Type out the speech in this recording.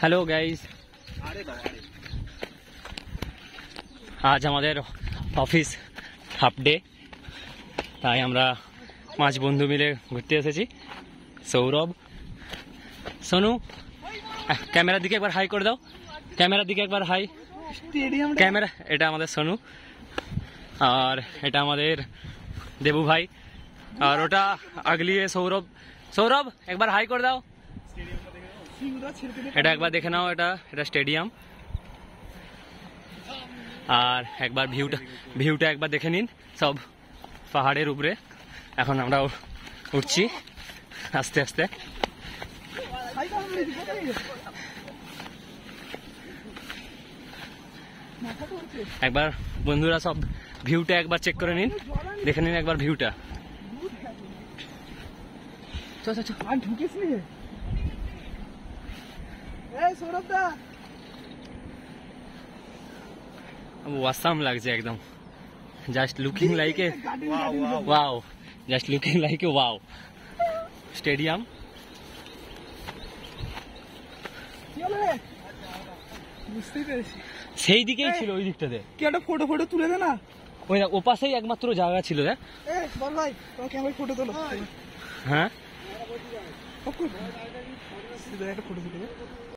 hello guys আজ আমাদের office half day তাই আমরা পাঁচ বন্ধু মিলে ঘুরতে এসেছি সৌরভ সোনু ক্যামেরার দিকে একবার হাই করে দাও ক্যামেরার দিকে একবার হাই ক্যামেরা এটা আমাদের সোনু আর এটা আমাদের দেবু ভাই আর ওটা আগলিয়ে সৌরভ সৌরভ একবার হাই করে দাও এটা একবার দেখে নাও এটা এটা স্টেডিয়াম আর একবার ভিউটা ভিউটা একবার দেখে নিন সব পাহাড়ের উপরে এখন আমরা উঠছি আস্তে আস্তে একবার বন্ধুরা সব ভিউটা একবার চেক করে নিন দেখে নিন একবার ভিউটা চ চ লাগছে একদম just looking like a wow just looking like a wow stadium সেই দিকেই ছিল ওই দিকটাতে কি একটা ফটো ফটো তুলে দে না ওই না ওপাশেই একমাত্র জায়গা ছিল দেখ ফটো হ্যাঁ